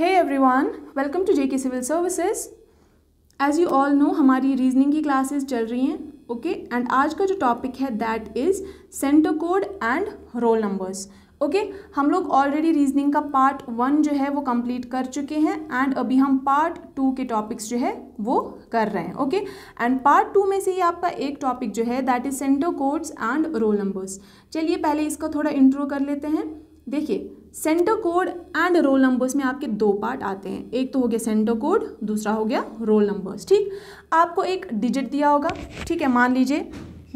One welcome to J K civil services as you all know हमारी reasoning की classes चल रही हैं ओके okay? एंड आज का जो टॉपिक है that is centre code and roll numbers okay हम लोग ऑलरेडी रीजनिंग का पार्ट वन जो है वो कंप्लीट कर चुके हैं एंड अभी हम पार्ट टू के टॉपिक्स जो है वो कर रहे हैं ओके एंड पार्ट टू में से ही आपका एक टॉपिक जो है that is centre codes and roll numbers चलिए पहले इसका थोड़ा इंट्रो कर लेते हैं देखिए centre code and roll numbers में आपके दो पार्ट आते हैं एक तो हो गया सेंटर कोड दूसरा हो गया रोल नंबर्स ठीक आपको एक डिजिट दिया होगा ठीक है मान लीजिए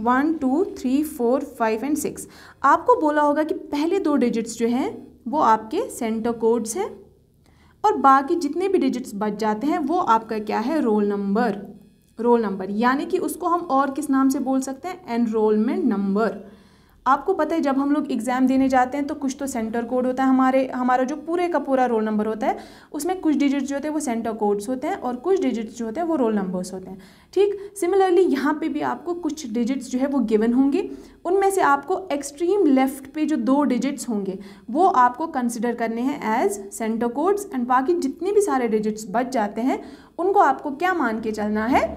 one two three four five and six आपको बोला होगा कि पहले दो डिजिट्स जो हैं वो आपके सेंटर कोड्स हैं और बाकी जितने भी डिजिट्स बच जाते हैं वो आपका क्या है रोल नंबर रोल नंबर यानी कि उसको हम और किस नाम से बोल सकते हैं एनरोलमेंट नंबर आपको पता है जब हम लोग एग्ज़ाम देने जाते हैं तो कुछ तो सेंटर कोड होता है हमारे हमारा जो पूरे का पूरा रोल नंबर होता है उसमें कुछ डिजिट्स जो होते हैं वो सेंटर कोड्स होते हैं और कुछ डिजिट्स जो होते हैं वो रोल नंबर्स होते हैं ठीक सिमिलरली यहाँ पे भी आपको कुछ डिजिट्स जो है वो गिवन होंगे उनमें से आपको एक्सट्रीम लेफ्ट पे जो दो डिजिट्स होंगे वो आपको कंसिडर करने हैं एज सेंटर कोड्स एंड बाकी जितने भी सारे डिजिट्स बच जाते हैं उनको आपको क्या मान के चलना है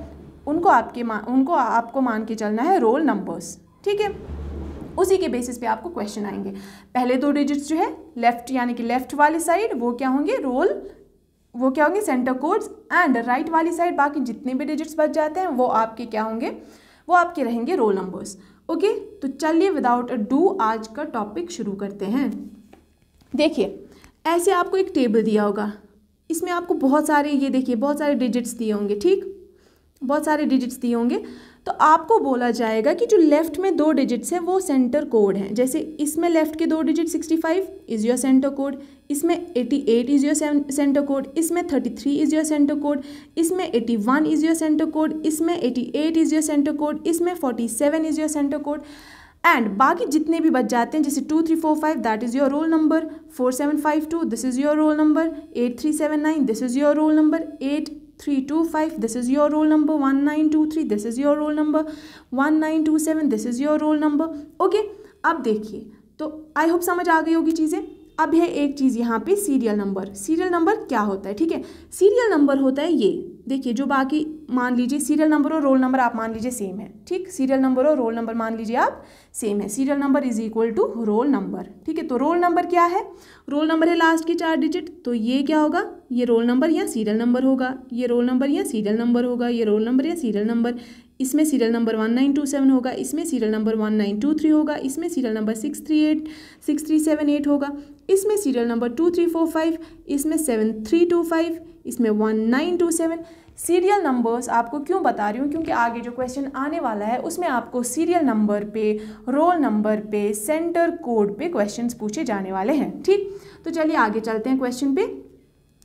उनको आपके मा उनको आपको मान के चलना है रोल नंबर्स ठीक है उसी के बेसिस पे आपको क्वेश्चन आएंगे पहले दो डिजिट्स जो है लेफ्ट यानी कि लेफ्ट वाली साइड वो क्या होंगे रोल वो क्या होंगे सेंटर कोड्स एंड राइट वाली साइड बाकी जितने भी डिजिट्स बच जाते हैं वो आपके क्या होंगे वो आपके रहेंगे रोल नंबर्स ओके तो चलिए विदाउट अ डू आज का टॉपिक शुरू करते हैं देखिए ऐसे आपको एक टेबल दिया होगा इसमें आपको बहुत सारे ये देखिए बहुत सारे डिजिट्स दिए होंगे ठीक बहुत सारे डिजिट्स दिए होंगे तो आपको बोला जाएगा कि जो लेफ़्ट में दो डिजिट्स हैं वो सेंटर कोड हैं जैसे इसमें लेफ़्ट के दो digit 65 is your centre code इसमें 88 इज़ योर सेंटर कोड इसमें 33 इज़ योर सेंटर कोड इसमें 81 इज़ योर सेंटर कोड इसमें 88 इज़ योर सेंटर कोड इसमें 47 is your centre code and बाकी जितने भी बच जाते हैं जैसे two three four five that is your roll number four seven five two this is your roll number eight three seven nine this is your roll number eight three two five this is your roll number one nine two three this is your roll number one nine two seven this is your roll number okay अब देखिए तो I hope समझ आ गई होगी चीज़ें अब है एक चीज़ यहाँ पे सीरियल नंबर सीरियल नंबर क्या होता है ठीक है सीरियल नंबर होता है ये देखिए जो बाकी मान लीजिए सीरियल नंबर और रोल नंबर आप मान लीजिए सेम है ठीक सीरियल नंबर और रोल नंबर मान लीजिए आप सेम है serial number is equal to roll number ठीक है तो रोल नंबर क्या है रोल नंबर है लास्ट की चार डिजिट तो ये क्या होगा ये रोल नंबर या सीरियल नंबर होगा ये रोल नंबर या सीरियल नंबर होगा ये रोल नंबर या सीरियल नंबर इसमें serial number one nine two seven होगा इसमें serial number one nine two three होगा इसमें serial number six three eight six three seven eight होगा इसमें serial number two three four five इसमें seven three two five इसमें one nine two seven serial numbers आपको क्यों बता रही हूँ क्योंकि आगे जो क्वेश्चन आने वाला है उसमें आपको सीरियल नंबर पे रोल नंबर पे सेंटर कोड पे क्वेश्चंस पूछे जाने वाले हैं ठीक तो चलिए आगे चलते हैं क्वेश्चन पे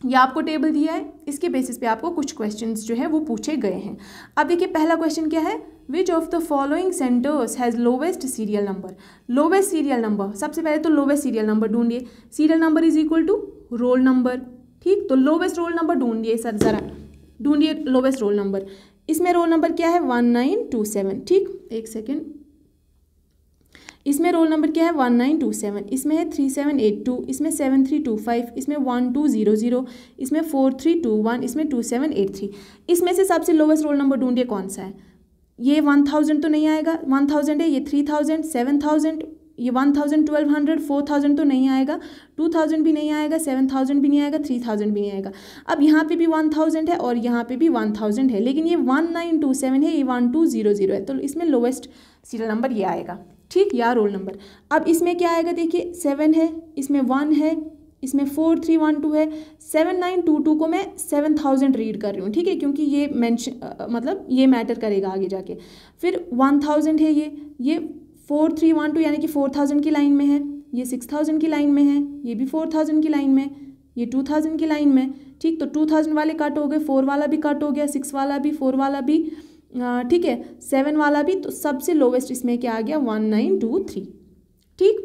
ये आपको टेबल दिया है इसके बेसिस पे आपको कुछ क्वेश्चंस जो है वो पूछे गए हैं अब देखिए पहला क्वेश्चन क्या है which of the following centres has lowest serial number lowest serial number सबसे पहले तो लोवेस्ट सीरियल नंबर ढूंढिए serial number is equal to roll number ठीक तो लोवेस्ट रोल नंबर ढूंढिए सर ज़रा ढूंढिए लोवेस्ट रोल नंबर इसमें रोल नंबर क्या है वन नाइन टू सेवन ठीक एक सेकेंड इसमें रोल नंबर क्या है वन नाइन टू सेवन इसमें है थ्री सेवन एट टू इसमें सेवन थ्री टू फाइव इसमें वन टू ज़ीरो ज़ीरो इसमें फोर थ्री टू वन इसमें टू सेवन एट थ्री इसमें से सबसे लोवेस्ट रोल नंबर ढूंढिए कौन सा है ये वन थाउजेंड तो नहीं आएगा वन थाउजेंड है ये थ्री थाउजेंड सेवन थाउजेंड ये one thousand twelve hundred four thousand तो नहीं आएगा टू थाउजेंड भी नहीं आएगा सेवन थाउजेंड भी नहीं आएगा थ्री थाउजेंड भी नहीं आएगा अब यहाँ पे भी वन थाउजेंड है और यहाँ पे भी वन थाउजेंड है लेकिन ये वन नाइन टू सेवन है ये वन टू ज़ीरो ज़ीरो है तो इसमें लोवेस्ट सीरियल नंबर ये आएगा ठीक या रोल नंबर अब इसमें क्या आएगा देखिए सेवन है इसमें वन है इसमें फोर थ्री वन टू है सेवन नाइन टू टू को मैं सेवन थाउजेंड रीड कर रही हूँ ठीक है क्योंकि ये मैंशन मतलब ये मैटर करेगा आगे जाके फिर वन थाउजेंड है ये ये फोर थ्री वन टू यानी कि फोर थाउजेंड की लाइन में है ये सिक्स थाउजेंड की लाइन में है ये भी फोर थाउजेंड की लाइन में ये टू थाउजेंड की लाइन में ठीक तो टू थाउजेंड वाले कट हो गए फोर वाला भी कट हो गया सिक्स वाला भी फोर वाला भी ठीक है सेवन वाला भी तो सबसे लोवेस्ट इसमें क्या आ गया वन नाइन टू थ्री ठीक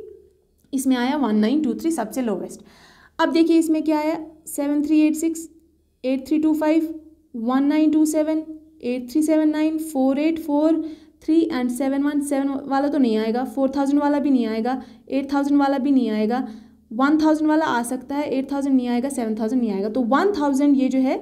इसमें आया वन नाइन टू थ्री सबसे लोवेस्ट अब देखिए इसमें क्या आया seven three eight six eight three two five one nine two seven eight three seven nine four eight four three and seven one seven वाला तो नहीं आएगा फोर थाउजेंड वाला भी नहीं आएगा एट थाउजेंड वाला भी नहीं आएगा वन थाउजेंड वाला आ सकता है एट थाउजेंड नहीं आएगा सेवन थाउजेंड नहीं आएगा तो वन थाउजेंड ये जो है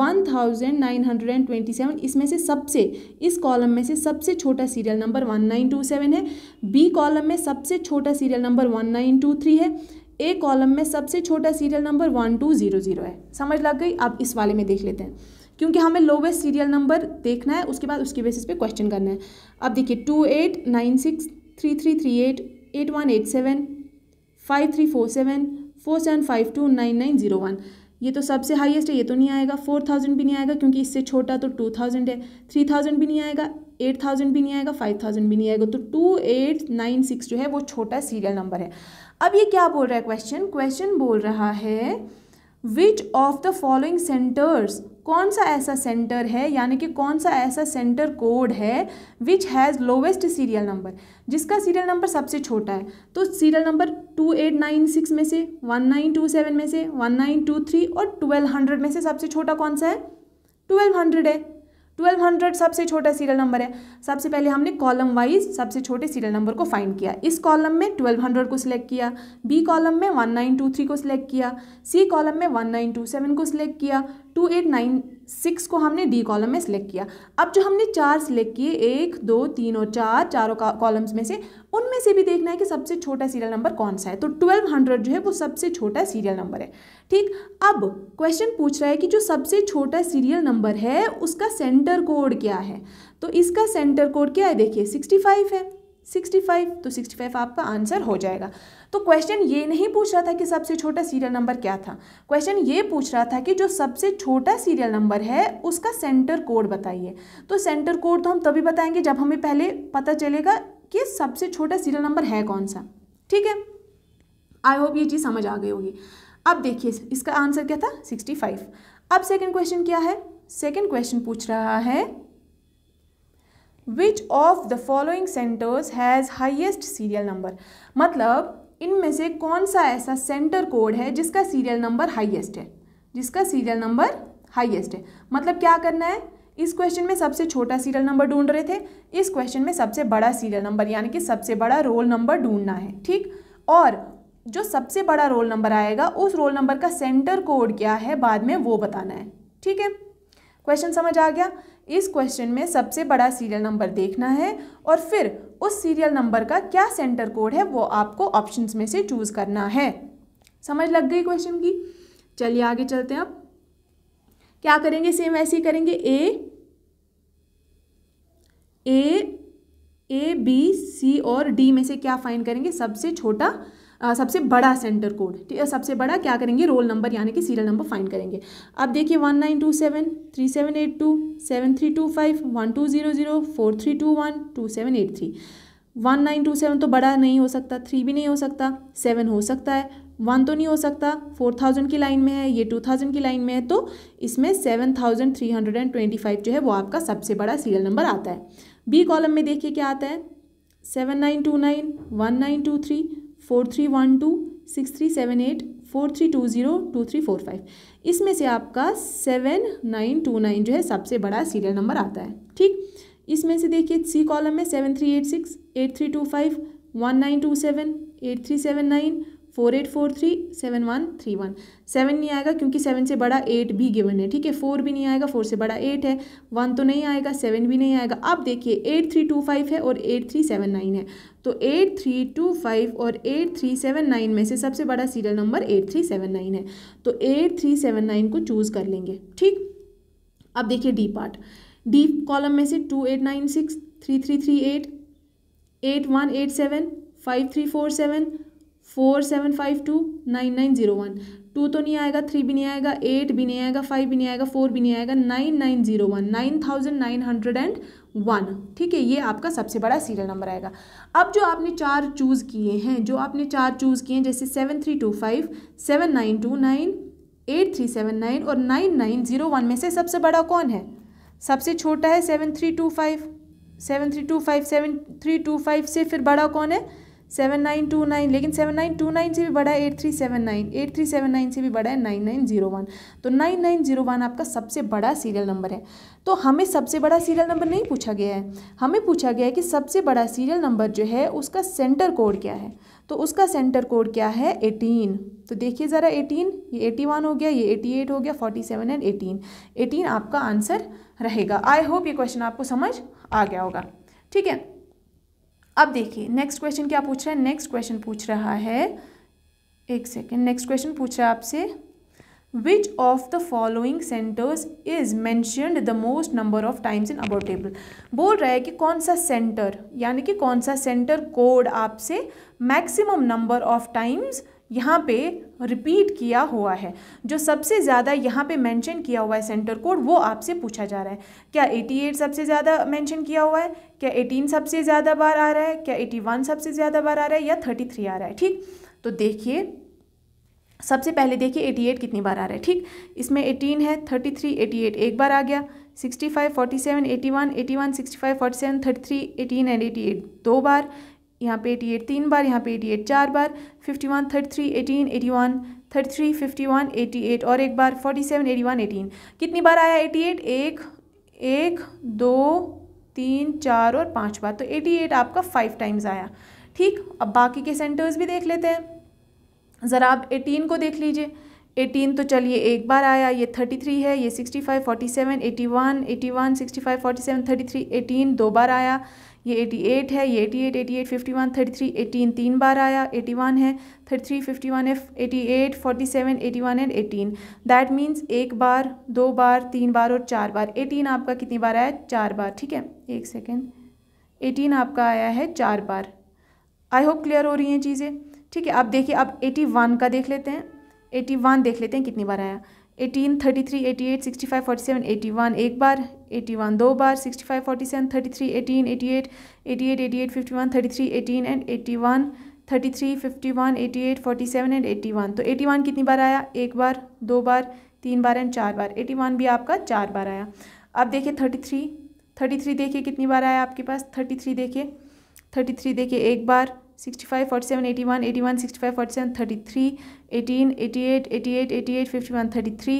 one thousand nine hundred and twenty seven इसमें से सबसे इस कॉलम में से सबसे छोटा serial number one nine two seven है बी कॉलम में सबसे छोटा serial number one nine two three है ए कॉलम में सबसे छोटा serial number one two zero zero है समझ लग गई अब इस वाले में देख लेते हैं क्योंकि हमें लोवेस्ट सीरियल नंबर देखना है उसके बाद उसके बेसिस पे क्वेश्चन करना है अब देखिए two eight nine six three three three eight eight one eight seven five three four seven four seven five two nine nine zero one ये तो सबसे हाईएस्ट है ये तो नहीं आएगा फोर थाउजेंड भी नहीं आएगा क्योंकि इससे छोटा तो टू थाउजेंड है थ्री थाउजेंड भी नहीं आएगा एट थाउजेंड भी नहीं आएगा फाइव थाउजेंड भी नहीं आएगा तो टू एट नाइन सिक्स जो है वो छोटा सीरियल नंबर है अब ये क्या बोल रहा है क्वेश्चन क्वेश्चन बोल रहा है which of the following centres कौन सा ऐसा सेंटर है यानी कि कौन सा ऐसा सेंटर कोड है which has lowest serial number जिसका सीरियल नंबर सबसे छोटा है तो serial number two eight nine six में से वन नाइन टू सेवन में से वन नाइन टू थ्री और ट्वेल्व हंड्रेड में से सबसे छोटा कौन सा है ट्वेल्व हंड्रेड है ट्वेल्व हंड्रेड सबसे छोटा सीरियल नंबर है सबसे पहले हमने कॉलम वाइज सबसे छोटे सीरियल नंबर को फाइंड किया इस कॉलम में ट्वेल्व हंड्रेड को सिलेक्ट किया बी कॉलम में वन नाइन टू थ्री को सिलेक्ट किया सी कॉलम में वन नाइन टू सेवन को सिलेक्ट किया टू एट नाइन सिक्स को हमने डी कॉलम में सिलेक्ट किया अब जो हमने चार सिलेक्ट किए एक दो तीन और चार चारों कॉलम्स में से उनमें से भी देखना है कि सबसे छोटा सीरियल नंबर कौन सा है तो ट्वेल्व हंड्रेड जो है वो सबसे छोटा सीरियल नंबर है ठीक अब क्वेश्चन पूछ रहा है कि जो सबसे छोटा सीरियल नंबर है उसका सेंटर कोड क्या है तो इसका सेंटर कोड क्या है देखिए सिक्सटी फाइव है 65 तो 65 आपका आंसर हो जाएगा तो क्वेश्चन ये नहीं पूछ रहा था कि सबसे छोटा सीरियल नंबर क्या था क्वेश्चन ये पूछ रहा था कि जो सबसे छोटा सीरियल नंबर है उसका सेंटर कोड बताइए तो सेंटर कोड तो हम तभी बताएंगे जब हमें पहले पता चलेगा कि सबसे छोटा सीरियल नंबर है कौन सा ठीक है आई होप ये चीज़ समझ आ गई होगी अब देखिए इसका आंसर क्या था सिक्सटी अब सेकेंड क्वेश्चन क्या है सेकेंड क्वेश्चन पूछ रहा है which of the following centres has highest serial number मतलब इनमें से कौन सा ऐसा सेंटर कोड है जिसका सीरियल नंबर हाइएस्ट है जिसका सीरियल नंबर हाइएस्ट है मतलब क्या करना है इस क्वेश्चन में सबसे छोटा सीरियल नंबर ढूंढ रहे थे इस क्वेश्चन में सबसे बड़ा सीरियल नंबर यानी कि सबसे बड़ा रोल नंबर ढूंढना है ठीक और जो सबसे बड़ा रोल नंबर आएगा उस रोल नंबर का सेंटर कोड क्या है बाद में वो बताना है ठीक है क्वेश्चन समझ आ गया इस क्वेश्चन में सबसे बड़ा सीरियल नंबर देखना है और फिर उस सीरियल नंबर का क्या सेंटर कोड है वो आपको ऑप्शंस में से चूज़ करना है समझ लग गई क्वेश्चन की चलिए आगे चलते हैं अब क्या करेंगे सेम ऐसे ही करेंगे ए ए ए बी सी और डी में से क्या फाइंड करेंगे सबसे छोटा सबसे बड़ा सेंटर कोड ठीक है सबसे बड़ा क्या करेंगे रोल नंबर यानी कि सीरियल नंबर फाइंड करेंगे अब देखिए one nine two seven three seven eight two seven three two five one two zero zero four three two one two seven eight three one nine two seven तो बड़ा नहीं हो सकता three भी नहीं हो सकता सेवन हो सकता है वन तो नहीं हो सकता फोर थाउजेंड की लाइन में है ये टू थाउजेंड की लाइन में है तो इसमें seven thousand three hundred and twenty five जो है वो आपका सबसे बड़ा सीरियल नंबर आता है बी कॉलम में देखिए क्या आता है seven nine two nine one nine two three four three one two six three seven eight four three two zero two three four five इसमें से आपका सेवन नाइन टू नाइन जो है सबसे बड़ा सीरियल नंबर आता है ठीक इसमें से देखिए सी कॉलम में seven three eight six eight three two five one nine two seven eight three seven nine four eight four three seven one three one seven नहीं आएगा क्योंकि सेवन से बड़ा एट भी गिवन है ठीक है फोर भी नहीं आएगा फोर से बड़ा एट है वन तो नहीं आएगा सेवन भी नहीं आएगा अब देखिए एट थ्री टू फाइव है और एट थ्री सेवन नाइन है तो एट थ्री टू फाइव और एट थ्री सेवन नाइन में से सबसे बड़ा serial number eight three seven nine है तो एट थ्री सेवन नाइन को चूज़ कर लेंगे ठीक अब देखिए डी पार्ट डी कॉलम में से two eight nine six three three three eight eight one eight seven five three four seven four seven five two nine nine zero one two तो नहीं आएगा थ्री भी नहीं आएगा एट भी नहीं आएगा फाइव भी नहीं आएगा फोर भी नहीं आएगा nine nine zero one nine thousand nine hundred and one ठीक है ये आपका सबसे बड़ा सीरियल नंबर आएगा अब जो आपने चार चूज़ किए हैं जो आपने चार चूज़ किए हैं जैसे seven three two five seven nine two nine eight three seven nine और नाइन नाइन जीरो वन में से सबसे बड़ा कौन है सबसे छोटा है seven three two five seven three two five seven three two five से फिर बड़ा कौन है सेवन नाइन टू नाइन लेकिन सेवन नाइन टू नाइन से भी बड़ा है eight three seven nine eight three seven nine से भी बड़ा है नाइन नाइन जीरो वन तो नाइन नाइन जीरो वन आपका सबसे बड़ा सीरियल नंबर है तो हमें सबसे बड़ा सीरियल नंबर नहीं पूछा गया है हमें पूछा गया है कि सबसे बड़ा सीरियल नंबर जो है उसका सेंटर कोड क्या है तो उसका सेंटर कोड क्या है एटीन तो देखिए ज़रा एटीन ये एटी वन हो गया ये एटी एट हो गया forty seven and eighteen eighteen आपका आंसर रहेगा आई होप ये क्वेश्चन आपको समझ आ गया होगा ठीक है अब देखिए नेक्स्ट क्वेश्चन क्या पूछ रहा है नेक्स्ट क्वेश्चन पूछ रहा है एक सेकेंड नेक्स्ट क्वेश्चन पूछ रहा है आपसे which of the following centres is mentioned the most number of times in about table बोल रहा है कि कौन सा सेंटर यानी कि कौन सा सेंटर कोड आपसे मैक्सिमम नंबर ऑफ टाइम्स यहाँ पे रिपीट किया हुआ है जो सबसे ज़्यादा यहाँ पे मेंशन किया हुआ है सेंटर कोड वो आपसे पूछा जा रहा है क्या 88 सबसे ज़्यादा मेंशन किया हुआ है क्या 18 सबसे ज़्यादा बार आ रहा है क्या 81 सबसे ज़्यादा बार आ रहा है या 33 आ रहा है ठीक तो देखिए सबसे पहले देखिए 88 कितनी बार आ रहा है ठीक इसमें 18 है 33 88 एक बार आ गया 65 47 81 81 65 47 33 18 एंड 88 दो बार यहाँ पे एटी एट तीन बार यहाँ पे एटी एट चार बार fifty one thirty three eighteen eighty one thirty three fifty one eighty eight और एक बार forty seven eighty one eighteen कितनी बार आया एटी एट एक एक दो तीन चार और पाँच बार तो एटी एट आपका फाइव टाइम्स आया ठीक अब बाकी के सेंटर्स भी देख लेते हैं ज़रा आप एटीन को देख लीजिए एटीन तो चलिए एक बार आया ये थर्टी थ्री है ये sixty five forty seven eighty one eighty one sixty five forty seven thirty three eighteen दो बार आया ये एटी एट है ये eighty eight eighty eight fifty one thirty three eighteen तीन बार आया एटी वन है थर्टी थ्री फिफ्टी वन है eighty eight forty seven eighty one and eighteen that means एक बार दो बार तीन बार और चार बार एटीन आपका कितनी बार आया चार बार ठीक है एक सेकेंड एटीन आपका आया है चार बार आई होप क्लियर हो रही हैं चीज़ें ठीक है आप देखिए आप एटी वन का देख लेते हैं एटी वन देख लेते हैं कितनी बार आया eighteen thirty three eighty eight sixty five forty seven eighty one एक बार एटी वन दो बार sixty five forty seven thirty three eighteen eighty eight eighty eight eighty eight fifty one thirty three eighteen and eighty one thirty three fifty one eighty eight forty seven and eighty one तो eighty one कितनी बार आया एक बार दो बार तीन बार and चार बार eighty one भी आपका चार बार आया अब देखिए थर्टी थ्री थर्टी थ्री देखिए कितनी बार आया आपके पास थर्टी थ्री देखिए थर्टी थ्री देखिए एक बार sixty five forty seven eighty one eighty one sixty five forty seven thirty three eighteen eighty eight eighty eight eighty eight fifty one thirty three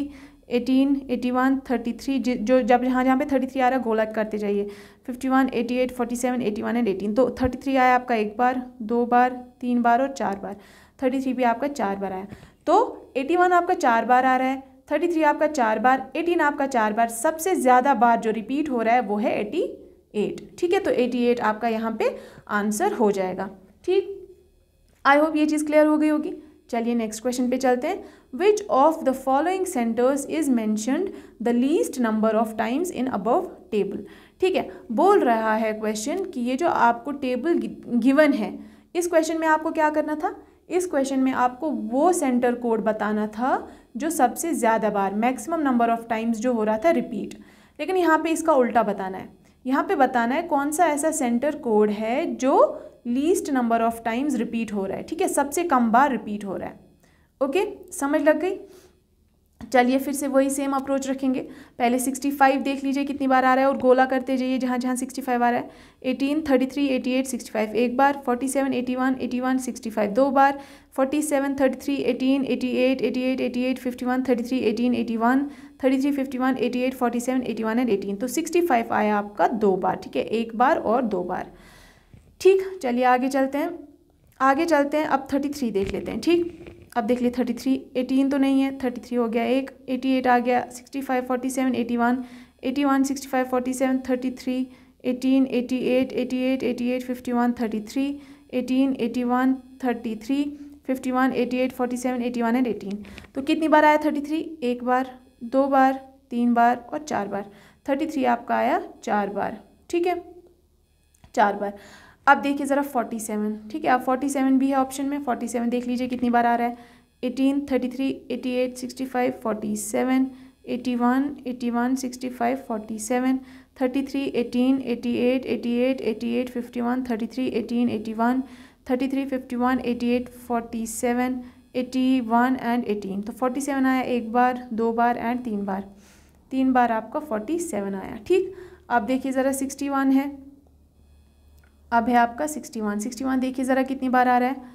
eighteen eighty one thirty three जो जब जहाँ जहाँ पे thirty three आ रहा है गोला करते जाइए fifty one eighty eight forty seven eighty one and eighteen तो थर्टी थ्री आया आपका एक बार दो बार तीन बार और चार बार थर्टी थ्री भी आपका चार बार आया तो एटी वन आपका चार बार आ रहा है थर्टी थ्री आपका चार बार एटीन आपका चार बार सबसे ज़्यादा बार जो रिपीट हो रहा है वो है एटी एट ठीक है तो एटी एट आपका यहाँ पे आंसर हो जाएगा ठीक आई होप ये चीज़ क्लियर हो गई होगी चलिए नेक्स्ट क्वेश्चन पे चलते हैं which of the following centres is mentioned the least number of times in above table ठीक है बोल रहा है क्वेश्चन कि ये जो आपको टेबल गिवन है इस क्वेश्चन में आपको क्या करना था इस क्वेश्चन में आपको वो सेंटर कोड बताना था जो सबसे ज़्यादा बार मैक्सिमम नंबर ऑफ टाइम्स जो हो रहा था रिपीट लेकिन यहाँ पे इसका उल्टा बताना है यहाँ पे बताना है कौन सा ऐसा सेंटर कोड है जो least number of times repeat हो रहा है ठीक है सबसे कम बार रिपीट हो रहा है ओके समझ लग गई चलिए फिर से वही सेम अप्रोच रखेंगे पहले सिक्सटी फाइव देख लीजिए कितनी बार आ रहा है और गोला करते जाइए जहाँ जहाँ सिक्सटी फाइव आ रहा है eighteen thirty three eighty eight sixty five एक बार forty seven eighty one eighty one sixty five दो बार forty seven thirty three eighteen eighty eight eighty eight eighty eight fifty one thirty three eighteen eighty one thirty three fifty one eighty eight forty seven eighty one and eighteen तो sixty five आया आपका दो बार ठीक है एक बार और दो बार ठीक चलिए आगे चलते हैं आगे चलते हैं अब थर्टी थ्री देख लेते हैं ठीक अब देख लिए थर्टी थ्री एटीन तो नहीं है थर्टी थ्री हो गया एक एटी एट आ गया sixty five forty seven eighty one eighty one sixty five forty seven thirty three eighteen eighty eight eighty eight eighty eight fifty one thirty three eighteen eighty one thirty three fifty one eighty eight forty seven eighty one and eighteen तो कितनी बार आया thirty three एक बार दो बार तीन बार और चार बार थर्टी थ्री आपका आया चार बार ठीक है चार बार अब देखिए ज़रा फोर्टी सेवन ठीक है अब फोर्टी सेवन भी है ऑप्शन में फोर्टी सेवन देख लीजिए कितनी बार आ रहा है eighteen thirty three eighty eight sixty five forty seven eighty one eighty one sixty five forty seven thirty three eighteen eighty eight eighty eight eighty eight fifty one thirty three eighteen eighty one thirty three fifty one eighty eight forty seven eighty one and eighteen तो forty seven आया एक बार दो बार and तीन बार तीन बार आपका forty seven आया ठीक अब देखिए ज़रा सिक्सटी वन है अब है आपका सिक्सटी वन सिक्सटी वन देखिए ज़रा कितनी बार आ रहा है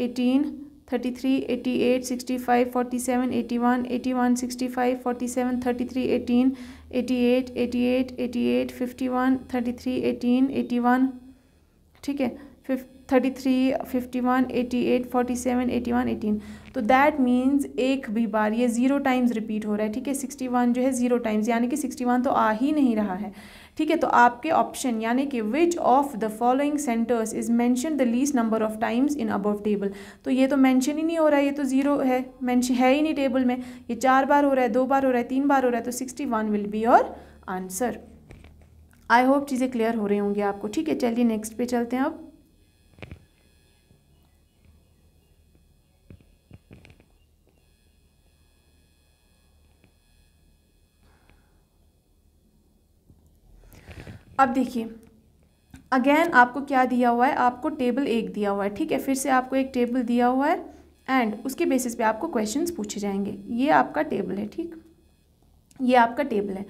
eighteen thirty three eighty eight sixty five forty seven eighty one eighty one sixty five forty seven thirty three eighteen eighty eight eighty eight eighty eight fifty one thirty three eighteen eighty one ठीक है फिफ thirty three fifty one eighty eight forty seven eighty one eighteen तो that means एक भी बार ये zero times repeat हो रहा है ठीक है सिक्सटी वन जो है ज़ीरो टाइम्स यानी कि सिक्सटी वन तो आ ही नहीं रहा है ठीक है तो आपके ऑप्शन यानी कि which of the following centres is mention the least number of times in above table तो ये तो मैंशन ही नहीं हो रहा है ये तो ज़ीरो है मैंशन है ही नहीं टेबल में ये चार बार हो रहा है दो बार हो रहा है तीन बार हो रहा है तो sixty one will be your answer I hope चीज़ें क्लियर हो रही होंगी आपको ठीक है चलिए नेक्स्ट पे चलते हैं अब अब देखिए अगेन आपको क्या दिया हुआ है आपको टेबल एक दिया हुआ है ठीक है फिर से आपको एक टेबल दिया हुआ है एंड उसके बेसिस पे आपको क्वेश्चंस पूछे जाएंगे ये आपका टेबल है ठीक ये आपका टेबल है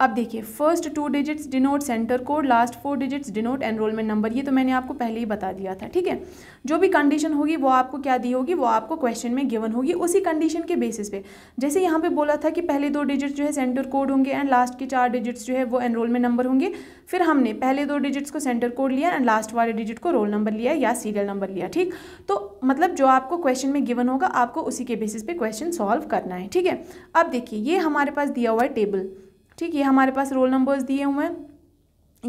अब देखिए first two digits denote centre code last four digits denote enrolment number ये तो मैंने आपको पहले ही बता दिया था ठीक है जो भी कंडीशन होगी वो आपको क्या दी होगी वो आपको क्वेश्चन में गिवन होगी उसी कंडीशन के बेसिस पे जैसे यहाँ पे बोला था कि पहले दो डिजिट्स जो है सेंटर कोड होंगे एंड लास्ट के चार डिजिट्स जो है वो एनरोलमेंट नंबर होंगे फिर हमने पहले दो डिजिट्स को सेंटर कोड लिया एंड लास्ट वाले डिजिट को रोल नंबर लिया या सीरियल नंबर लिया ठीक तो मतलब जो आपको क्वेश्चन में गिवन होगा आपको उसी के बेसिस पे क्वेश्चन सॉल्व करना है ठीक है अब देखिए ये हमारे पास दिया हुआ है टेबल ठीक है हमारे पास रोल नंबर्स दिए हुए हैं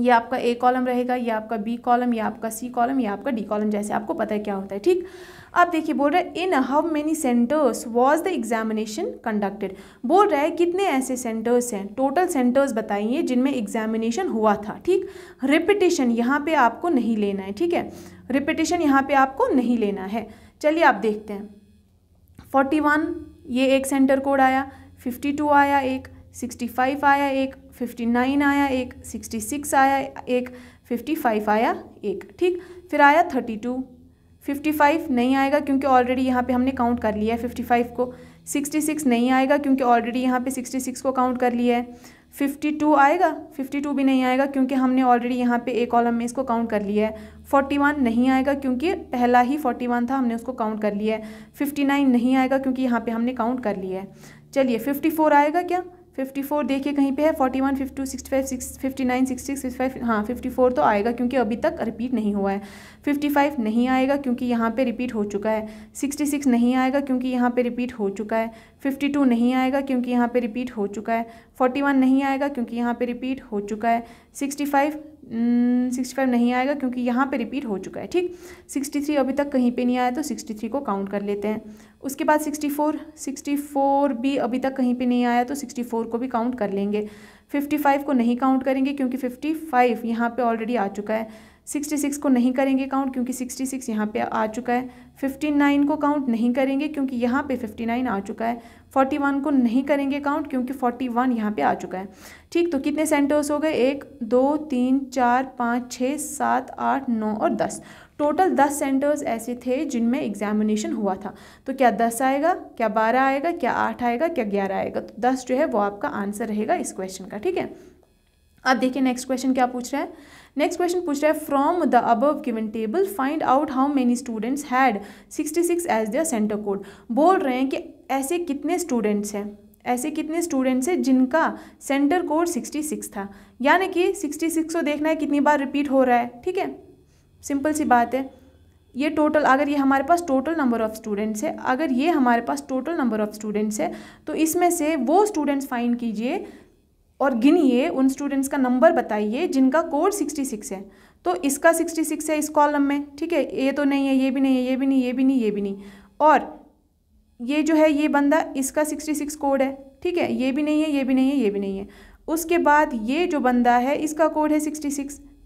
ये आपका ए कॉलम रहेगा ये आपका बी कॉलम या आपका सी कॉलम या आपका डी कॉलम जैसे आपको पता है क्या होता है ठीक अब देखिए बोल रहा है in how many centres was the examination conducted बोल रहा है कितने ऐसे सेंटर्स हैं टोटल सेंटर्स बताइए जिनमें एग्जामिनेशन हुआ था ठीक रिपिटेशन यहाँ पे आपको नहीं लेना है ठीक है रिपिटेशन यहाँ पे आपको नहीं लेना है चलिए आप देखते हैं फोर्टी वन ये एक सेंटर कोड आया फिफ्टी टू आया एक 65 आया एक 59 आया एक 66 आया एक 55 आया एक ठीक फिर आया 32 55 नहीं आएगा क्योंकि ऑलरेडी यहाँ पे हमने काउंट कर लिया है 55 को 66 नहीं आएगा क्योंकि ऑलरेडी यहाँ पे 66 को काउंट कर लिया है 52 आएगा 52 भी नहीं आएगा क्योंकि हमने ऑलरेडी यहाँ पे एक कॉलम में इसको काउंट कर लिया है 41 नहीं आएगा क्योंकि पहला ही 41 था हमने उसको काउंट कर लिया है 59 नहीं आएगा क्योंकि यहाँ पे हमने काउंट कर लिया है चलिए 54 आएगा क्या फिफ्टी फोर देखिए कहीं पे है forty one fifty two sixty five six fifty nine sixty six fifty five हाँ फिफ्टी फोर तो आएगा क्योंकि अभी तक रिपीट नहीं हुआ है फिफ्टी फाइव नहीं आएगा क्योंकि यहाँ पे रिपीट हो चुका है सिक्सटी सिक्स नहीं आएगा क्योंकि यहाँ पे रिपीट हो चुका है फिफ्टी टू नहीं आएगा क्योंकि यहाँ पे रिपीट हो चुका है फोर्टी वन नहीं आएगा क्योंकि यहाँ पे रिपीट हो चुका है sixty five sixty hmm, five नहीं आएगा क्योंकि यहाँ पे रिपीट हो चुका है ठीक सिक्सटी थ्री अभी तक कहीं पे नहीं आया तो सिक्सटी थ्री को काउंट कर लेते हैं उसके बाद सिक्सटी फोर सिक्सटी फोर भी अभी तक कहीं पे नहीं आया तो सिक्सटी फोर को भी काउंट कर लेंगे फिफ्टी फाइव को नहीं काउंट करेंगे क्योंकि फिफ्टी फाइव यहाँ पर ऑलरेडी आ चुका है सिक्सटी सिक्स को नहीं करेंगे काउंट क्योंकि सिक्सटी सिक्स यहाँ पर आ चुका है फिफ्टी नाइन को काउंट नहीं करेंगे क्योंकि यहाँ पे फिफ्टी नाइन आ चुका है फोर्टी वन को नहीं करेंगे काउंट क्योंकि फोर्टी वन यहाँ पर आ चुका है ठीक तो कितने सेंटर्स हो गए एक दो तीन चार पाँच छः सात आठ नौ और दस टोटल दस सेंटर्स ऐसे थे जिनमें एग्जामिनेशन हुआ था तो क्या दस आएगा क्या बारह आएगा क्या आठ आएगा क्या ग्यारह आएगा तो दस जो है वो आपका आंसर रहेगा इस क्वेश्चन का ठीक है अब देखिए नेक्स्ट क्वेश्चन क्या पूछ रहा है नेक्स्ट क्वेश्चन पूछ रहा है from the above given table find out how many students had 66 as their centre code बोल रहे हैं कि ऐसे कितने स्टूडेंट्स हैं ऐसे कितने स्टूडेंट्स हैं जिनका सेंटर कोड 66 था यानी कि 66 को देखना है कितनी बार रिपीट हो रहा है ठीक है सिंपल सी बात है ये टोटल अगर ये हमारे पास टोटल नंबर ऑफ़ स्टूडेंट्स है अगर ये हमारे पास टोटल नंबर ऑफ़ स्टूडेंट्स है तो इसमें से वो स्टूडेंट्स फाइंड कीजिए और गिनिए उन स्टूडेंट्स का नंबर बताइए जिनका कोड 66 है तो इसका 66 है इस कॉलम में ठीक है ये तो नहीं है ये भी नहीं है ये भी नहीं ये भी नहीं ये भी नहीं और ये जो है ये बंदा इसका 66 कोड है ठीक है ये भी नहीं है ये भी नहीं है ये भी नहीं है उसके बाद ये जो बंदा है इसका कोड है सिक्सटी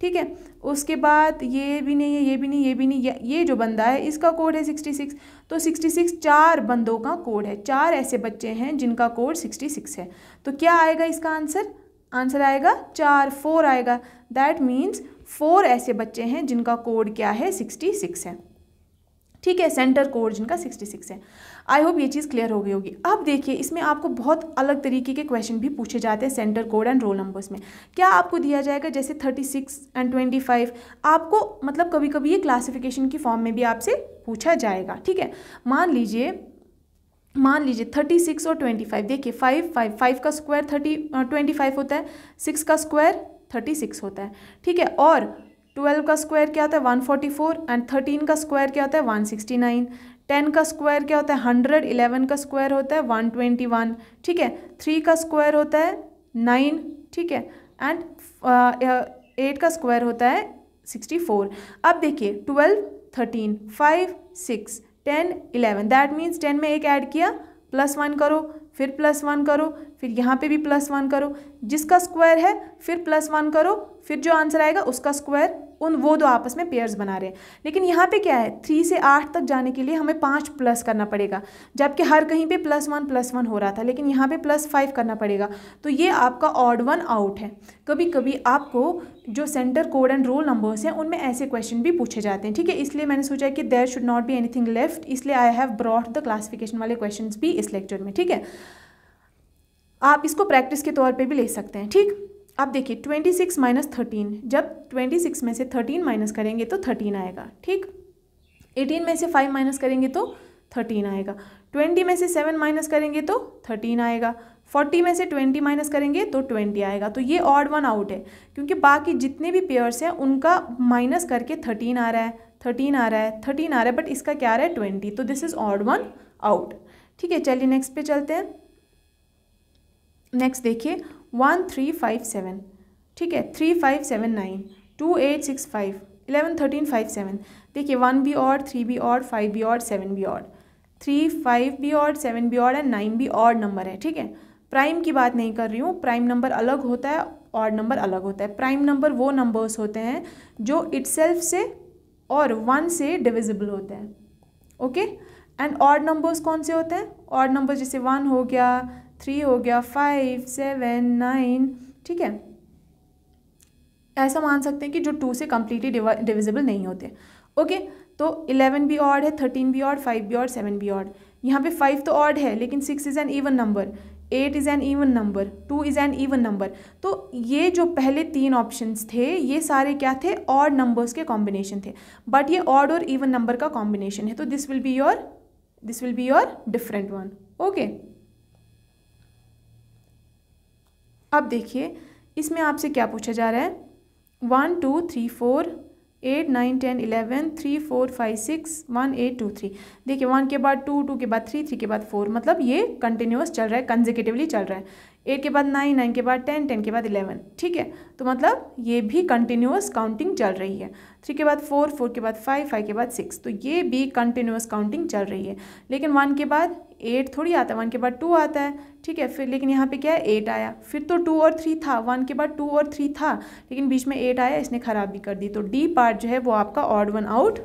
ठीक है उसके बाद ये भी नहीं है ये भी नहीं ये भी नहीं ये जो बंदा है इसका कोड है सिक्सटी सिक्स तो सिक्सटी सिक्स चार बंदों का कोड है चार ऐसे बच्चे हैं जिनका कोड सिक्सटी सिक्स है तो क्या आएगा इसका आंसर आंसर आएगा चार फोर आएगा दैट मीन्स फोर ऐसे बच्चे हैं जिनका कोड क्या है सिक्सटी सिक्स है ठीक है सेंटर कोड जिनका 66 है आई होप ये चीज़ क्लियर हो गई होगी अब देखिए इसमें आपको बहुत अलग तरीके के क्वेश्चन भी पूछे जाते हैं centre code and roll numbers में क्या आपको दिया जाएगा जैसे 36 एंड 25 आपको मतलब कभी कभी ये क्लासिफिकेशन की फॉर्म में भी आपसे पूछा जाएगा ठीक है मान लीजिए मान लीजिए थर्टी सिक्स और ट्वेंटी फाइव देखिए फाइव फाइव फाइव का स्क्वायर थर्टी ट्वेंटी फाइव होता है सिक्स का स्क्वायर थर्टी सिक्स होता है ठीक है और ट्वेल्व का स्क्वायर क्या होता है one forty four and thirteen का स्क्वायर क्या होता है वन सिक्सटी नाइन टेन का स्क्वायर क्या होता है हंड्रेड इलेवन का स्क्वायर होता है वन ट्वेंटी वन ठीक है थ्री का स्क्वायर होता है नाइन ठीक है एंड एट uh, uh, का स्क्वायर होता है सिक्सटी फोर अब देखिए twelve thirteen five six ten eleven that means ten में एक ऐड किया प्लस वन करो फिर प्लस वन करो फिर यहाँ पे भी प्लस वन करो जिसका स्क्वायर है फिर प्लस वन करो फिर जो आंसर आएगा उसका स्क्वायर उन वो दो आपस में पेयर्स बना रहे हैं लेकिन यहाँ पे क्या है थ्री से आठ तक जाने के लिए हमें पाँच प्लस करना पड़ेगा जबकि हर कहीं पे प्लस वन प्लस वन हो रहा था लेकिन यहाँ पे प्लस फाइव करना पड़ेगा तो ये आपका ऑड वन आउट है कभी कभी आपको जो centre code and roll numbers हैं उनमें ऐसे क्वेश्चन भी पूछे जाते हैं ठीक है इसलिए मैंने सोचा कि there should not be anything left इसलिए I have brought the classification वाले क्वेश्चन भी इस लेक्चर में ठीक है आप इसको प्रैक्टिस के तौर पे भी ले सकते हैं ठीक अब देखिए ट्वेंटी सिक्स माइनस थर्टीन जब ट्वेंटी सिक्स में से थर्टीन माइनस करेंगे तो थर्टीन आएगा ठीक एटीन में से फाइव माइनस करेंगे तो थर्टीन आएगा ट्वेंटी में से सेवन माइनस करेंगे तो थर्टीन आएगा फोर्टी में से ट्वेंटी माइनस करेंगे तो ट्वेंटी आएगा तो ये ऑड वन आउट है क्योंकि बाकी जितने भी पेयर्स हैं उनका माइनस करके थर्टीन आ रहा है थर्टीन आ रहा है थर्टीन आ रहा है बट इसका क्या आ रहा है ट्वेंटी तो this is odd one out ठीक है चलिए नेक्स्ट पे चलते हैं नेक्स्ट देखिए वन थ्री फाइव सेवन ठीक है three five seven nine two eight six five eleven thirteen five seven देखिए वन बी और थ्री बी और फाइव बी और सेवन बी और थ्री फाइव बी और सेवन बी और एंड नाइन बी और नंबर है ठीक है प्राइम की बात नहीं कर रही हूँ प्राइम नंबर अलग होता है और नंबर अलग होता है प्राइम नंबर वो नंबर्स होते हैं जो इट्सेल्फ से और वन से डिविजिबल होते हैं ओके एंड ऑर्ड नंबर्स कौन से होते हैं ऑड नंबर जैसे वन हो गया थ्री हो गया फाइव सेवन नाइन ठीक है ऐसा मान सकते हैं कि जो टू से कम्प्लीटली डिविजिबल नहीं होते ओके तो इलेवन भी ऑड है थर्टीन भी ऑड फाइव भी ऑड सेवन भी ऑड यहाँ पे फाइव तो ऑड है लेकिन six is an even number eight is an even number two is an even number तो ये जो पहले तीन ऑप्शंस थे ये सारे क्या थे ऑड नंबर्स के कॉम्बिनेशन थे बट ये ऑड और इवन नंबर का कॉम्बिनेशन है तो this will be your this will be your different one okay अब देखिए इसमें आपसे क्या पूछा जा रहा है one two three four eight nine ten eleven three four five six one eight two three देखिए वन के बाद टू टू के बाद थ्री थ्री के बाद फोर मतलब ये कंटिन्यूस चल रहा है कंजिकेटिवली चल रहा है एट के बाद नाइन नाइन के बाद टेन टेन के बाद इलेवन ठीक है तो मतलब ये भी कंटिन्यूस काउंटिंग चल रही है थ्री के बाद फोर फोर के बाद फाइव फाइव के बाद सिक्स तो ये भी कंटिन्यूस काउंटिंग चल रही है लेकिन वन के बाद एट थोड़ी आता है वन के बाद टू आता है ठीक है फिर लेकिन यहाँ पे क्या है एट आया फिर तो टू और थ्री था वन के बाद टू और थ्री था लेकिन बीच में एट आया इसने ख़राबी कर दी तो डी पार्ट जो है वो आपका ऑड वन आउट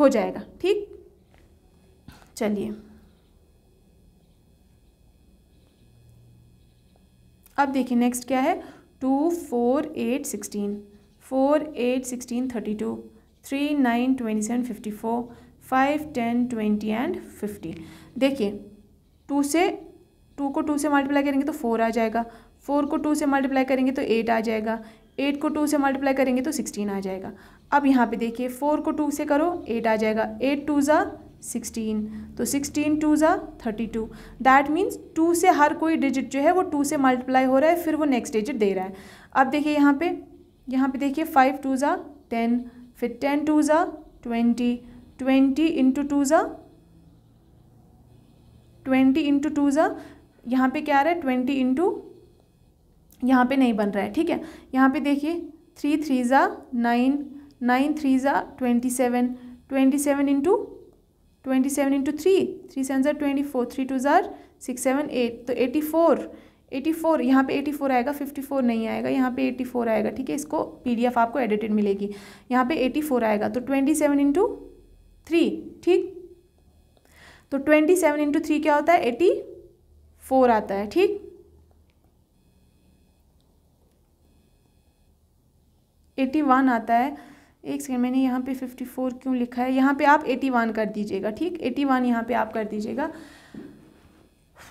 हो जाएगा ठीक चलिए अब देखिए नेक्स्ट क्या है two four eight sixteen four eight sixteen thirty two three nine twenty seven fifty four five ten twenty and fifty देखिए टू से टू को टू से मल्टीप्लाई करेंगे तो फोर आ जाएगा फोर को टू से मल्टीप्लाई करेंगे तो एट आ जाएगा एट को टू से मल्टीप्लाई करेंगे तो सिक्सटीन आ जाएगा अब यहाँ पे देखिए फोर को टू से करो एट आ जाएगा एट टू ज़ा सिक्सटीन तो सिक्सटीन टू ज़ा thirty two that means two से हर कोई डिजिट जो है वो टू से मल्टीप्लाई हो रहा है फिर वो नेक्स्ट डिजिट दे रहा है अब देखिए यहाँ पे यहाँ पे देखिए फाइव टू ज़ा टेन फिर टेन टू ज़ा ट्वेंटी ट्वेंटी इंटू टू ज़ा ट्वेंटी इंटू टू ज़ा यहाँ पे क्या आ रहा है ट्वेंटी इंटू यहाँ पर नहीं बन रहा है ठीक है यहाँ पर देखिए थ्री थ्री ज़ा नाइन नाइन थ्री ज़ा twenty seven twenty seven into twenty seven into three three seven ज़ार ट्वेंटी फोर थ्री टू ज़ार सिक्स सेवन एट तो एटी फोर एटी फोर यहाँ पर एटी फोर आएगा फिफ्टी फोर नहीं आएगा यहाँ पर एटी फोर आएगा ठीक है इसको पी डी एफ आपको एडिटेड मिलेगी यहाँ पर एटी फोर आएगा तो ट्वेंटी सेवन इंटू थ्री ठीक तो ट्वेंटी सेवन इंटू थ्री क्या होता है एटी फोर आता है ठीक एटी वन आता है एक सेकेंड मैंने यहाँ पे फिफ्टी फोर क्यों लिखा है यहाँ पे आप एटी वन कर दीजिएगा ठीक एटी वन यहाँ पे आप कर दीजिएगा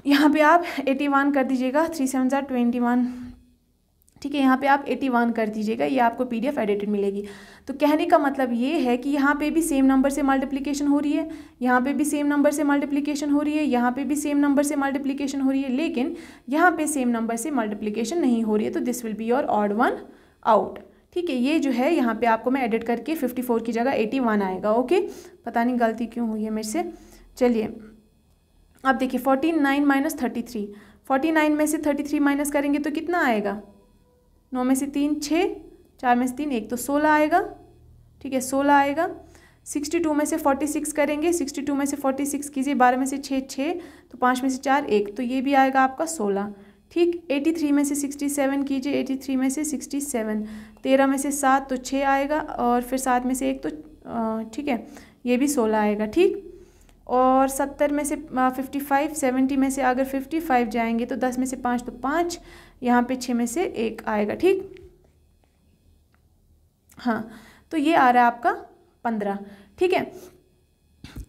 यहाँ पे आप एटी वन कर दीजिएगा थ्री सेवन ज़ार ट्वेंटी वन ठीक है यहाँ पे आप 81 कर दीजिएगा ये आपको पीडीएफ एडिटेड मिलेगी तो कहने का मतलब ये है कि यहाँ पे भी सेम नंबर से मल्टीप्लिकेशन हो रही है यहाँ पे भी सेम नंबर से मल्टीप्लिकेशन हो रही है यहाँ पे भी सेम नंबर से मल्टीप्लिकेशन हो रही है लेकिन यहाँ पे सेम नंबर से मल्टीप्लिकेशन नहीं हो रही है तो this will be your odd one out ठीक है ये जो है यहाँ पर आपको मैं एडिट करके फिफ्टी की जगह एटी आएगा ओके पता नहीं गलती क्यों हुई है मेरे से चलिए अब देखिए forty nine minus thirty three forty nine में से थर्टी थ्री माइनस करेंगे तो कितना आएगा नौ में से तीन छः चार में से तीन एक तो सोलह आएगा ठीक है सोलह आएगा सिक्सटी टू में से फोर्टी सिक्स करेंगे सिक्सटी टू में से फोर्टी सिक्स कीजिए बारह में से छः छः तो पाँच में से चार एक तो ये भी आएगा आपका सोलह ठीक एटी थ्री में से सिक्सटी सेवन कीजिए एटी थ्री में से सिक्सटी सेवन तेरह में से सात तो छः आएगा और फिर सात में से एक तो ठीक है ये भी सोलह आएगा ठीक और सत्तर में से फिफ्टी फाइव सेवेंटी में से अगर फिफ्टी फाइव जाएंगे तो दस में से पाँच तो पाँच यहाँ पे छः में से एक आएगा ठीक हाँ तो ये आ रहा है आपका पंद्रह ठीक है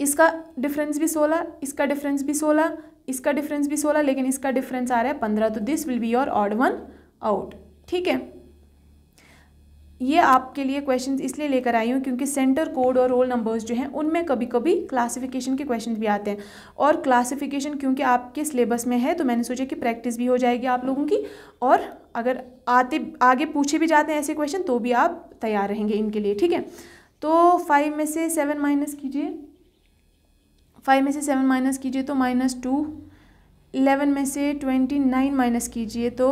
इसका डिफरेंस भी सोलह इसका डिफरेंस भी सोलह इसका डिफरेंस भी सोलह लेकिन इसका डिफरेंस आ रहा है पंद्रह तो this will be your odd one out ठीक है ये आपके लिए क्वेश्चन इसलिए लेकर आई हूँ क्योंकि सेंटर कोड और रोल नंबर्स जो हैं उनमें कभी कभी क्लासिफिकेशन के क्वेश्चन भी आते हैं और क्लासिफिकेशन क्योंकि आपके सिलेबस में है तो मैंने सोचा कि प्रैक्टिस भी हो जाएगी आप लोगों की और अगर आते आगे पूछे भी जाते हैं ऐसे क्वेश्चन तो भी आप तैयार रहेंगे इनके लिए ठीक है तो फाइव में से सेवन माइनस कीजिए फाइव में से सेवन माइनस कीजिए तो माइनस टू इलेवन में से ट्वेंटी नाइन माइनस कीजिए तो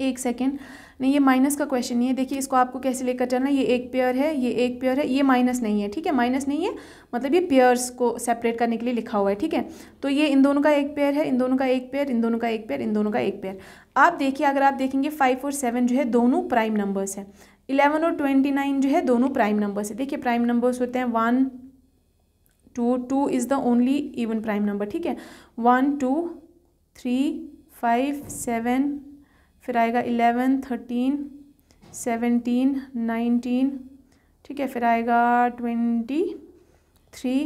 एक सेकेंड नहीं ये माइनस का क्वेश्चन नहीं है देखिए इसको आपको कैसे लेकर चलना है ये एक पेयर है ये एक पेयर है ये माइनस नहीं है ठीक है माइनस नहीं है मतलब ये पेयर्स को सेपरेट करने के लिए लिखा हुआ है ठीक है तो ये इन दोनों का एक पेयर है इन दोनों का एक पेयर इन दोनों का एक पेयर इन दोनों का एक पेयर आप देखिए अगर आप देखेंगे फाइव और सेवन जो है दोनों प्राइम नंबर्स है इलेवन और ट्वेंटी नाइन जो है दोनों प्राइम नंबर्स है देखिए प्राइम नंबर्स होते हैं one two two is the only even prime number ठीक है one two three five seven फिर आएगा इलेवन थर्टीन सेवेंटीन नाइनटीन ठीक है फिर आएगा ट्वेंटी थ्री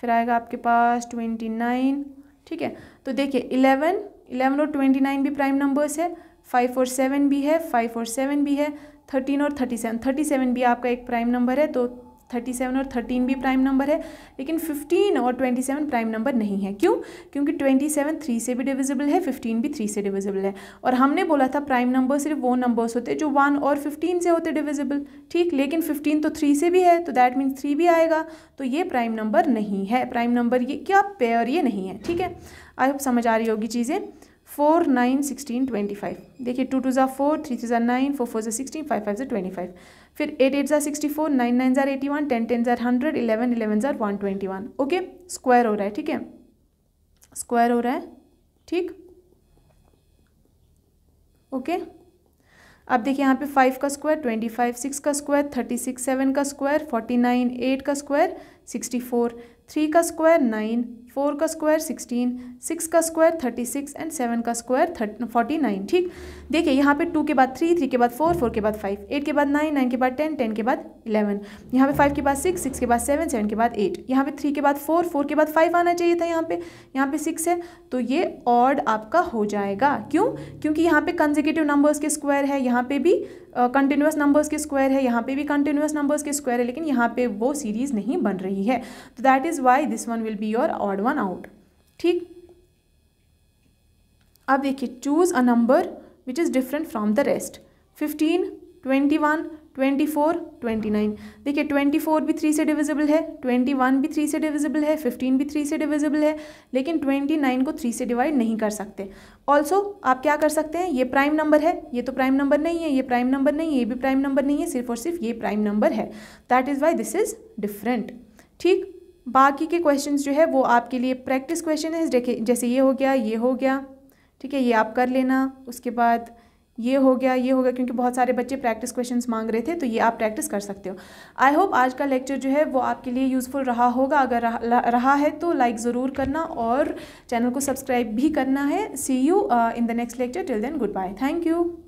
फिर आएगा आपके पास ट्वेंटी नाइन ठीक है तो देखिए इलेवन इलेवन और ट्वेंटी नाइन भी प्राइम नंबर्स है फाइव और सेवन भी है फाइव और सेवन भी है थर्टीन और थर्टी सेवन थर्टी सेवन भी आपका एक प्राइम नंबर है तो थर्टी सेवन और थर्टीन भी प्राइम नंबर है लेकिन फिफ्टीन और ट्वेंटी सेवन प्राइम नंबर नहीं है क्यों क्योंकि ट्वेंटी सेवन थ्री से भी डिविजिबल है फिफ्टीन भी थ्री से डिविजिबल है और हमने बोला था प्राइम नंबर सिर्फ वो नंबर्स होते जो वन और फिफ्टीन से होते डिविजिबल ठीक लेकिन फिफ्टीन तो थ्री से भी है तो दैट मीन्स थ्री भी आएगा तो ये प्राइम नंबर नहीं है प्राइम नंबर ये क्या पेयर ये नहीं है ठीक है आई होप समझ आ रही होगी चीज़ें four nine sixteen twenty five देखिए टू टू ज़ा फोर थ्री थ्री ज़ा नाइन फोर फोर ज़ा सिक्सटीन फाइव फाइव ज़ा ट्वेंटी फाइव फिर एट एट ज़ा सिक्सटी फोर नाइन नाइन ज़ार एटी वन टेन टेन ज़ार हंड्रेड इलेवन इलेवन ज़ार one twenty one okay square हो रहा है ठीक है स्क्वायर हो रहा है ठीक ओके अब देखिए यहाँ पे फाइव का स्क्वायर ट्वेंटी फाइव सिक्स का स्क्वायर थर्टी सिक्स सेवन का स्क्वायर फोर्टी नाइन एट का स्क्वायर सिक्सटी फोर थ्री का स्क्वायर नाइन फोर का स्क्वायर सिक्सटीन सिक्स का square thirty six and seven का स्क्वायर फोर्टी नाइन ठीक देखिए यहाँ पे टू के बाद थ्री थ्री के बाद फोर फोर के बाद फाइव एट के बाद नाइन नाइन के बाद टेन टेन के बाद इलेवन यहाँ पे फाइव के बाद सिक्स सिक्स के बाद सेवन सेवन के बाद एट यहाँ पे थ्री के बाद फोर फोर के बाद फाइव आना चाहिए था यहाँ पे यहाँ पे सिक्स है तो ये ऑर्ड आपका हो जाएगा क्यों क्योंकि यहाँ पे कंजिकेटिव नंबर्स के स्क्वायर है यहाँ पे भी कंटिन्यूस नंबर्स के स्क्वायर है यहाँ पे भी कंटिन्यूस नंबर्स के स्क्वायर है लेकिन यहाँ पे वो सीरीज़ नहीं बन रही है तो that is why this one will be your odd one out ठीक अब देखिए choose a number which is different from the rest fifteen twenty one twenty four twenty nine देखिए ट्वेंटी फोर भी थ्री से डिविजिबल है twenty one भी three से divisible है फिफ्टीन भी थ्री से डिविजिबल है लेकिन ट्वेंटी नाइन को थ्री से डिवाइड नहीं कर सकते ऑल्सो आप क्या कर सकते हैं ये प्राइम नंबर है ये तो प्राइम नंबर नहीं है ये प्राइम नंबर नहीं है ये भी प्राइम नंबर नहीं है सिर्फ और सिर्फ ये प्राइम नंबर है that is why this is different ठीक बाकी के क्वेश्चन जो है वो आपके लिए प्रैक्टिस क्वेश्चन है जैसे ये हो गया ये हो गया ठीक है ये आप कर लेना उसके बाद ये हो गया ये हो गया क्योंकि बहुत सारे बच्चे प्रैक्टिस क्वेश्चंस मांग रहे थे तो ये आप प्रैक्टिस कर सकते हो आई होप आज का लेक्चर जो है वो आपके लिए यूज़फुल रहा होगा अगर रहा, रहा है तो लाइक ज़रूर करना और चैनल को सब्सक्राइब भी करना है see you in the next lecture till then good bye thank you